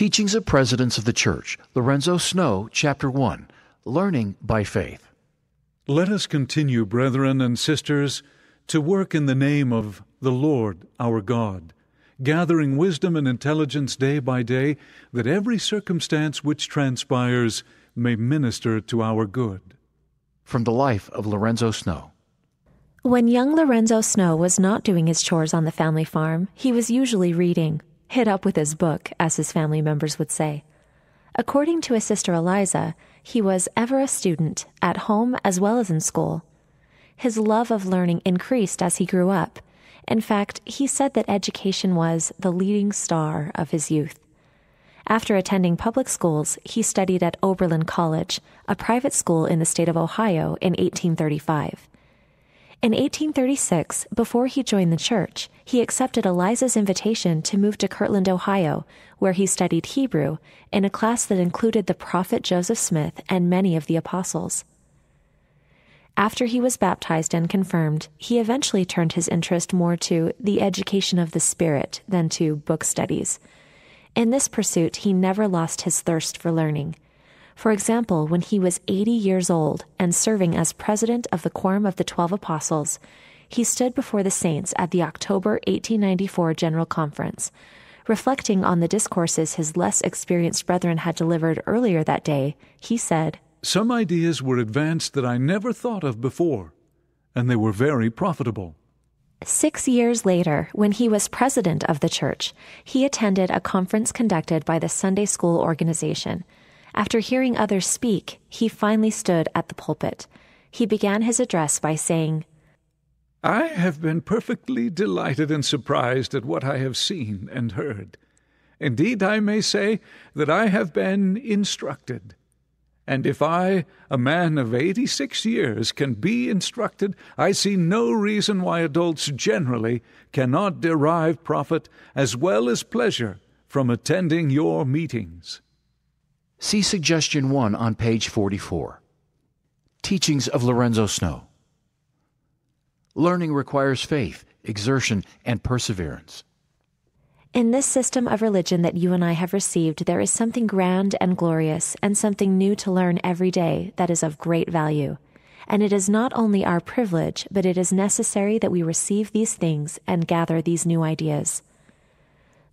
Teachings of Presidents of the Church, Lorenzo Snow, Chapter 1 Learning by Faith. Let us continue, brethren and sisters, to work in the name of the Lord our God, gathering wisdom and intelligence day by day, that every circumstance which transpires may minister to our good. From the life of Lorenzo Snow. When young Lorenzo Snow was not doing his chores on the family farm, he was usually reading hit up with his book, as his family members would say. According to his sister Eliza, he was ever a student, at home as well as in school. His love of learning increased as he grew up. In fact, he said that education was the leading star of his youth. After attending public schools, he studied at Oberlin College, a private school in the state of Ohio, in 1835. In 1836, before he joined the church, he accepted Eliza's invitation to move to Kirtland, Ohio, where he studied Hebrew in a class that included the prophet Joseph Smith and many of the apostles. After he was baptized and confirmed, he eventually turned his interest more to the education of the Spirit than to book studies. In this pursuit, he never lost his thirst for learning. For example, when he was 80 years old and serving as president of the Quorum of the Twelve Apostles, he stood before the saints at the October 1894 General Conference. Reflecting on the discourses his less experienced brethren had delivered earlier that day, he said, Some ideas were advanced that I never thought of before, and they were very profitable. Six years later, when he was president of the church, he attended a conference conducted by the Sunday School Organization. After hearing others speak, he finally stood at the pulpit. He began his address by saying, I have been perfectly delighted and surprised at what I have seen and heard. Indeed, I may say that I have been instructed. And if I, a man of eighty six years, can be instructed, I see no reason why adults generally cannot derive profit as well as pleasure from attending your meetings. See Suggestion 1 on page 44. Teachings of Lorenzo Snow. Learning requires faith, exertion, and perseverance. In this system of religion that you and I have received, there is something grand and glorious, and something new to learn every day that is of great value. And it is not only our privilege, but it is necessary that we receive these things and gather these new ideas.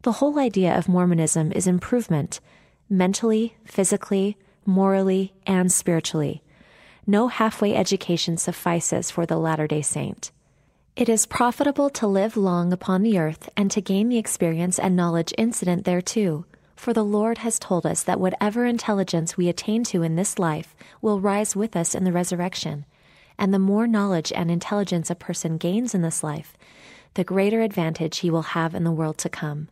The whole idea of Mormonism is improvement, mentally, physically, morally, and spiritually. No halfway education suffices for the Latter day Saint. It is profitable to live long upon the earth and to gain the experience and knowledge incident thereto. For the Lord has told us that whatever intelligence we attain to in this life will rise with us in the resurrection. And the more knowledge and intelligence a person gains in this life, the greater advantage he will have in the world to come.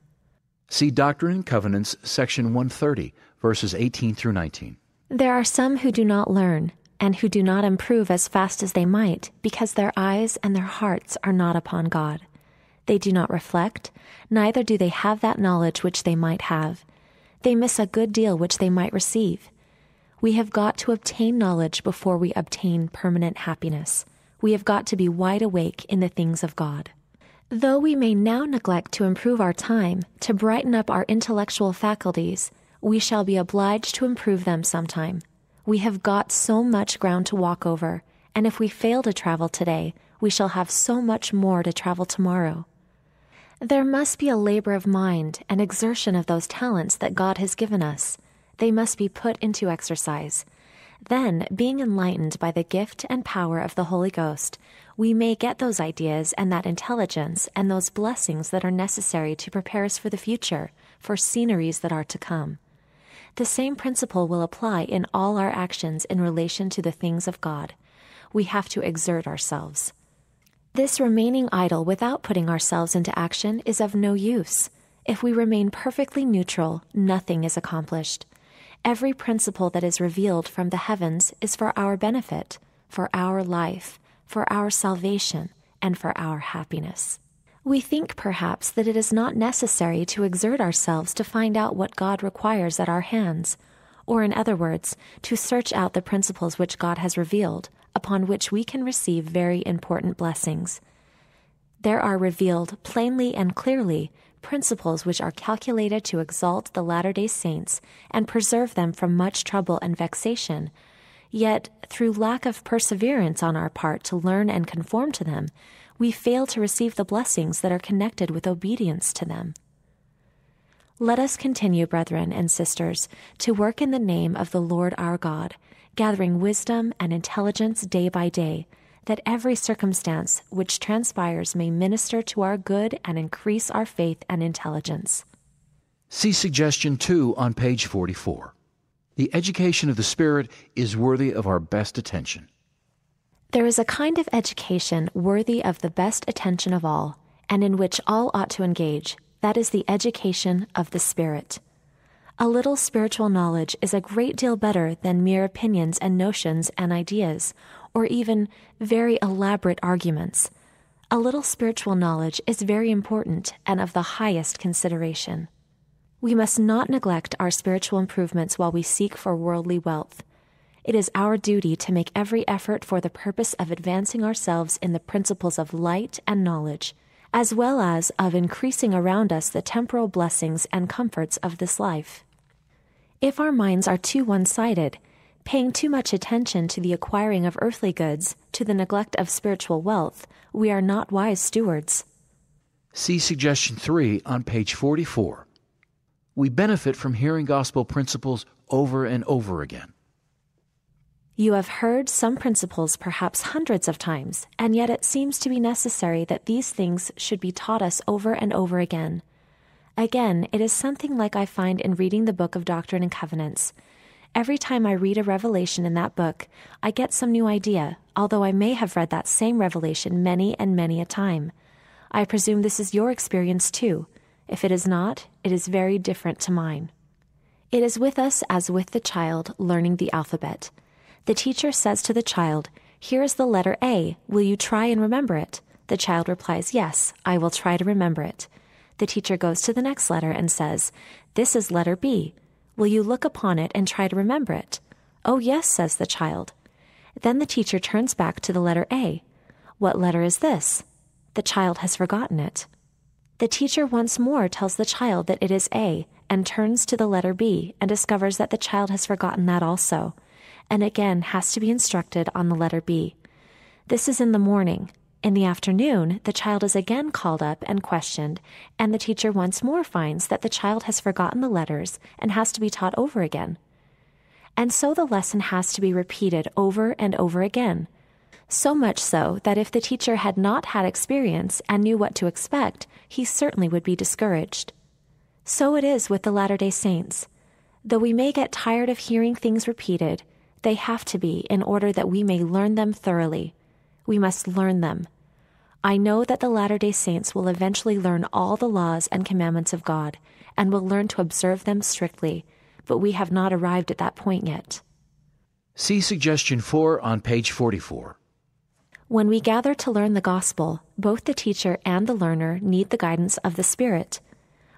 See Doctrine and Covenants, section 130, verses 18 through 19. There are some who do not learn and who do not improve as fast as they might because their eyes and their hearts are not upon God. They do not reflect, neither do they have that knowledge which they might have. They miss a good deal which they might receive. We have got to obtain knowledge before we obtain permanent happiness. We have got to be wide awake in the things of God. Though we may now neglect to improve our time, to brighten up our intellectual faculties, we shall be obliged to improve them sometime. We have got so much ground to walk over, and if we fail to travel today, we shall have so much more to travel tomorrow. There must be a labor of mind and exertion of those talents that God has given us. They must be put into exercise. Then, being enlightened by the gift and power of the Holy Ghost, we may get those ideas and that intelligence and those blessings that are necessary to prepare us for the future, for sceneries that are to come. The same principle will apply in all our actions in relation to the things of God. We have to exert ourselves. This remaining idle without putting ourselves into action is of no use. If we remain perfectly neutral, nothing is accomplished. Every principle that is revealed from the heavens is for our benefit, for our life for our salvation and for our happiness. We think perhaps that it is not necessary to exert ourselves to find out what God requires at our hands, or in other words, to search out the principles which God has revealed, upon which we can receive very important blessings. There are revealed plainly and clearly principles which are calculated to exalt the Latter day Saints and preserve them from much trouble and vexation Yet, through lack of perseverance on our part to learn and conform to them, we fail to receive the blessings that are connected with obedience to them. Let us continue, brethren and sisters, to work in the name of the Lord our God, gathering wisdom and intelligence day by day, that every circumstance which transpires may minister to our good and increase our faith and intelligence. See suggestion 2 on page 44. The education of the Spirit is worthy of our best attention. There is a kind of education worthy of the best attention of all, and in which all ought to engage. That is the education of the Spirit. A little spiritual knowledge is a great deal better than mere opinions and notions and ideas, or even very elaborate arguments. A little spiritual knowledge is very important and of the highest consideration. We must not neglect our spiritual improvements while we seek for worldly wealth. It is our duty to make every effort for the purpose of advancing ourselves in the principles of light and knowledge, as well as of increasing around us the temporal blessings and comforts of this life. If our minds are too one sided, paying too much attention to the acquiring of earthly goods, to the neglect of spiritual wealth, we are not wise stewards. See Suggestion 3 on page 44 we benefit from hearing gospel principles over and over again. You have heard some principles perhaps hundreds of times, and yet it seems to be necessary that these things should be taught us over and over again. Again, it is something like I find in reading the book of Doctrine and Covenants. Every time I read a revelation in that book, I get some new idea, although I may have read that same revelation many and many a time. I presume this is your experience too. If it is not, it is very different to mine. It is with us as with the child learning the alphabet. The teacher says to the child, Here is the letter A. Will you try and remember it? The child replies, Yes, I will try to remember it. The teacher goes to the next letter and says, This is letter B. Will you look upon it and try to remember it? Oh, yes, says the child. Then the teacher turns back to the letter A. What letter is this? The child has forgotten it. The teacher once more tells the child that it is A and turns to the letter B and discovers that the child has forgotten that also, and again has to be instructed on the letter B. This is in the morning. In the afternoon, the child is again called up and questioned, and the teacher once more finds that the child has forgotten the letters and has to be taught over again. And so the lesson has to be repeated over and over again so much so that if the teacher had not had experience and knew what to expect, he certainly would be discouraged. So it is with the Latter day Saints. Though we may get tired of hearing things repeated, they have to be in order that we may learn them thoroughly. We must learn them. I know that the Latter day Saints will eventually learn all the laws and commandments of God, and will learn to observe them strictly, but we have not arrived at that point yet. See suggestion 4 on page 44. When we gather to learn the gospel, both the teacher and the learner need the guidance of the Spirit.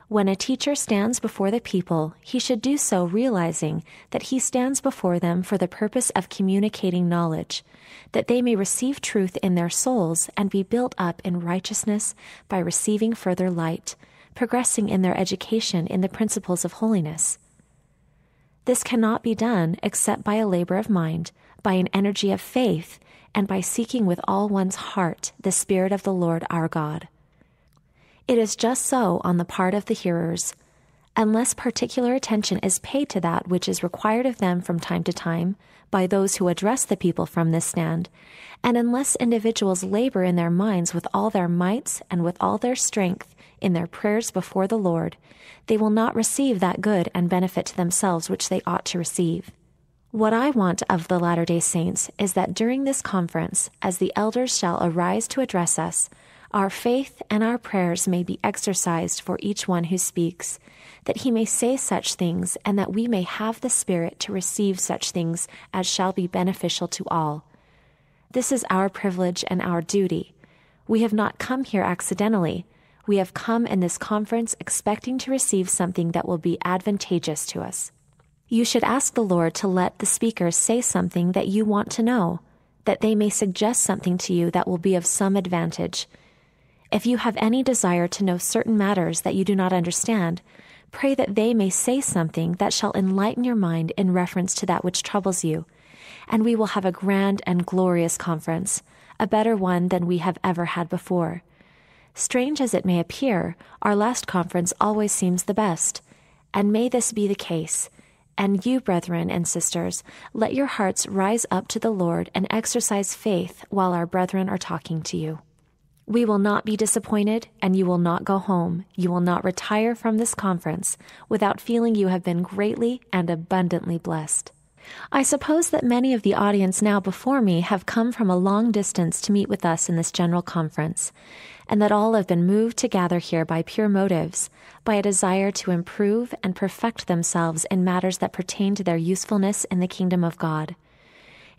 When a teacher stands before the people, he should do so realizing that he stands before them for the purpose of communicating knowledge, that they may receive truth in their souls and be built up in righteousness by receiving further light, progressing in their education in the principles of holiness. This cannot be done except by a labor of mind, by an energy of faith, and by seeking with all one's heart the Spirit of the Lord our God. It is just so on the part of the hearers. Unless particular attention is paid to that which is required of them from time to time by those who address the people from this stand, and unless individuals labor in their minds with all their mights and with all their strength in their prayers before the Lord, they will not receive that good and benefit to themselves which they ought to receive. What I want of the Latter day Saints is that during this conference, as the elders shall arise to address us, our faith and our prayers may be exercised for each one who speaks, that he may say such things, and that we may have the Spirit to receive such things as shall be beneficial to all. This is our privilege and our duty. We have not come here accidentally. We have come in this conference expecting to receive something that will be advantageous to us. You should ask the Lord to let the speakers say something that you want to know, that they may suggest something to you that will be of some advantage. If you have any desire to know certain matters that you do not understand, pray that they may say something that shall enlighten your mind in reference to that which troubles you, and we will have a grand and glorious conference, a better one than we have ever had before. Strange as it may appear, our last conference always seems the best, and may this be the case and you, brethren and sisters, let your hearts rise up to the Lord and exercise faith while our brethren are talking to you. We will not be disappointed, and you will not go home. You will not retire from this conference without feeling you have been greatly and abundantly blessed. I suppose that many of the audience now before me have come from a long distance to meet with us in this general conference, and that all have been moved to gather here by pure motives, by a desire to improve and perfect themselves in matters that pertain to their usefulness in the kingdom of God.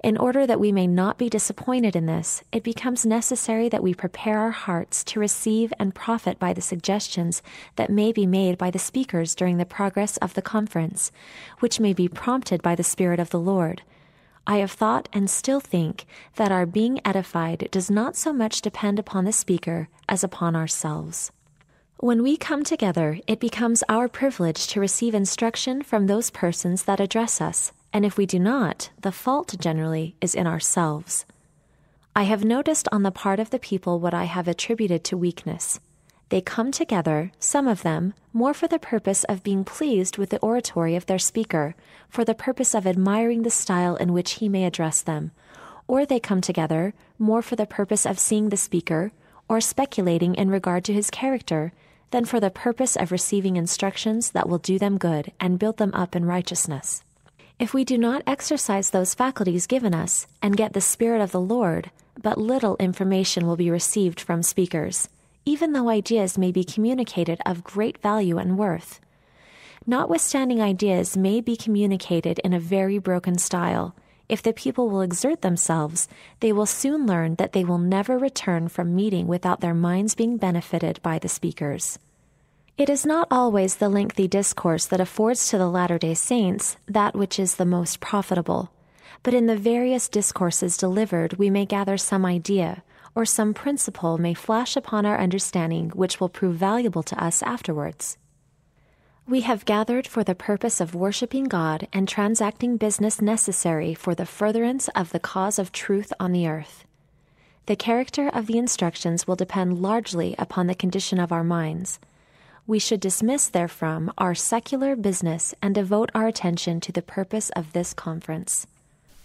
In order that we may not be disappointed in this, it becomes necessary that we prepare our hearts to receive and profit by the suggestions that may be made by the speakers during the progress of the conference, which may be prompted by the Spirit of the Lord. I have thought and still think that our being edified does not so much depend upon the speaker as upon ourselves. When we come together, it becomes our privilege to receive instruction from those persons that address us, and if we do not, the fault generally is in ourselves. I have noticed on the part of the people what I have attributed to weakness. They come together, some of them, more for the purpose of being pleased with the oratory of their speaker, for the purpose of admiring the style in which he may address them, or they come together more for the purpose of seeing the speaker, or speculating in regard to his character, than for the purpose of receiving instructions that will do them good and build them up in righteousness. If we do not exercise those faculties given us and get the Spirit of the Lord, but little information will be received from speakers, even though ideas may be communicated of great value and worth. Notwithstanding, ideas may be communicated in a very broken style. If the people will exert themselves, they will soon learn that they will never return from meeting without their minds being benefited by the speakers. It is not always the lengthy discourse that affords to the Latter day Saints that which is the most profitable, but in the various discourses delivered we may gather some idea, or some principle may flash upon our understanding which will prove valuable to us afterwards. We have gathered for the purpose of worshiping God and transacting business necessary for the furtherance of the cause of truth on the earth. The character of the instructions will depend largely upon the condition of our minds we should dismiss therefrom our secular business and devote our attention to the purpose of this conference.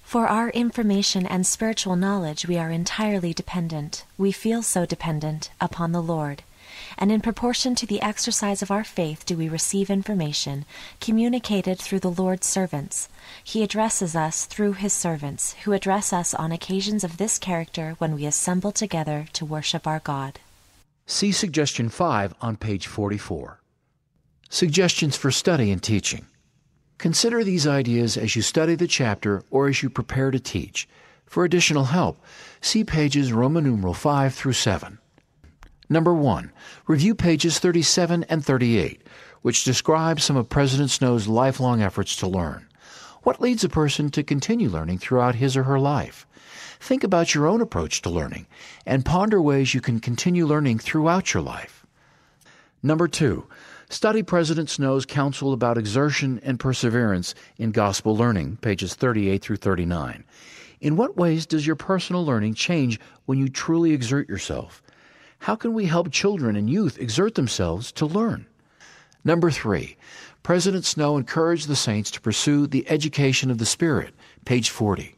For our information and spiritual knowledge, we are entirely dependent, we feel so dependent, upon the Lord. And in proportion to the exercise of our faith do we receive information, communicated through the Lord's servants. He addresses us through his servants, who address us on occasions of this character when we assemble together to worship our God. See Suggestion 5 on page 44. Suggestions for Study and Teaching Consider these ideas as you study the chapter or as you prepare to teach. For additional help, see pages Roman numeral 5 through 7. Number 1. Review pages 37 and 38, which describe some of President Snow's lifelong efforts to learn. What leads a person to continue learning throughout his or her life? think about your own approach to learning and ponder ways you can continue learning throughout your life. Number two, study President Snow's counsel about exertion and perseverance in gospel learning, pages 38 through 39. In what ways does your personal learning change when you truly exert yourself? How can we help children and youth exert themselves to learn? Number three, President Snow encouraged the saints to pursue the education of the Spirit, page 40.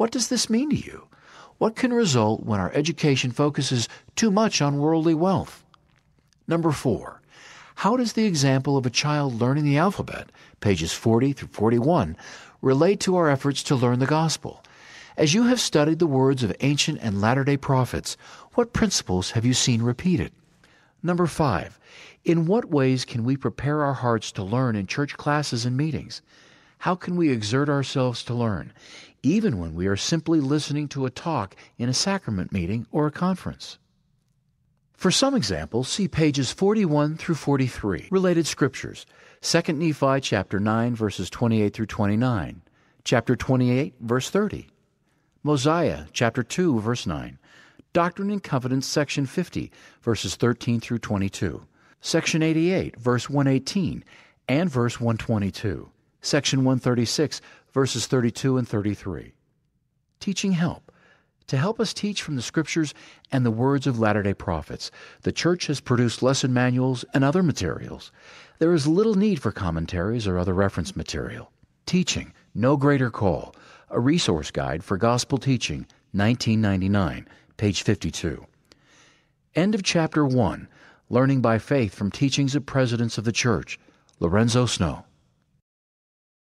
What does this mean to you? What can result when our education focuses too much on worldly wealth? Number four, how does the example of a child learning the alphabet, pages 40 through 41, relate to our efforts to learn the gospel? As you have studied the words of ancient and latter day prophets, what principles have you seen repeated? Number five, in what ways can we prepare our hearts to learn in church classes and meetings? How can we exert ourselves to learn, even when we are simply listening to a talk in a sacrament meeting or a conference? For some examples, see pages 41 through 43, related scriptures, 2 Nephi chapter 9 verses 28 through 29, chapter 28 verse 30, Mosiah chapter 2 verse 9, Doctrine and Covenants section 50 verses 13 through 22, section 88 verse 118 and verse 122, Section 136, verses 32 and 33. Teaching help. To help us teach from the Scriptures and the words of Latter day Prophets, the Church has produced lesson manuals and other materials. There is little need for commentaries or other reference material. Teaching, No Greater Call, a resource guide for gospel teaching, 1999, page 52. End of chapter 1 Learning by Faith from Teachings of Presidents of the Church, Lorenzo Snow.